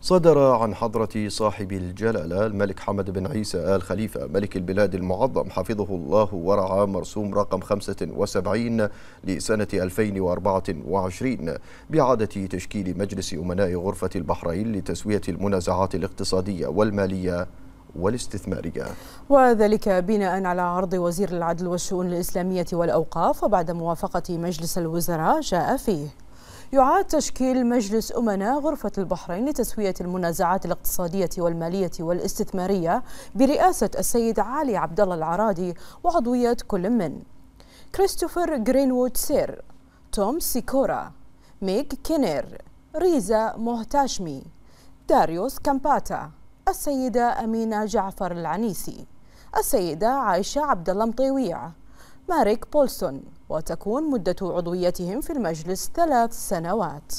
صدر عن حضرة صاحب الجلالة الملك حمد بن عيسى آل خليفة ملك البلاد المعظم حفظه الله ورعى مرسوم رقم 75 لسنة 2024 بإعادة تشكيل مجلس أمناء غرفة البحرين لتسوية المنازعات الاقتصادية والمالية والاستثمارية وذلك بناء على عرض وزير العدل والشؤون الإسلامية والأوقاف وبعد موافقة مجلس الوزراء جاء فيه يعاد تشكيل مجلس أمناء غرفة البحرين لتسوية المنازعات الاقتصادية والمالية والاستثمارية برئاسة السيد علي عبد الله العرادي وعضوية كل من كريستوفر جرينوود سير توم سيكورا ميك كينير ريزا مهتاشمي داريوس كامباتا السيدة أمينة جعفر العنيسي السيدة عائشة عبد الله مطيويع ماريك بولسون وتكون مدة عضويتهم في المجلس ثلاث سنوات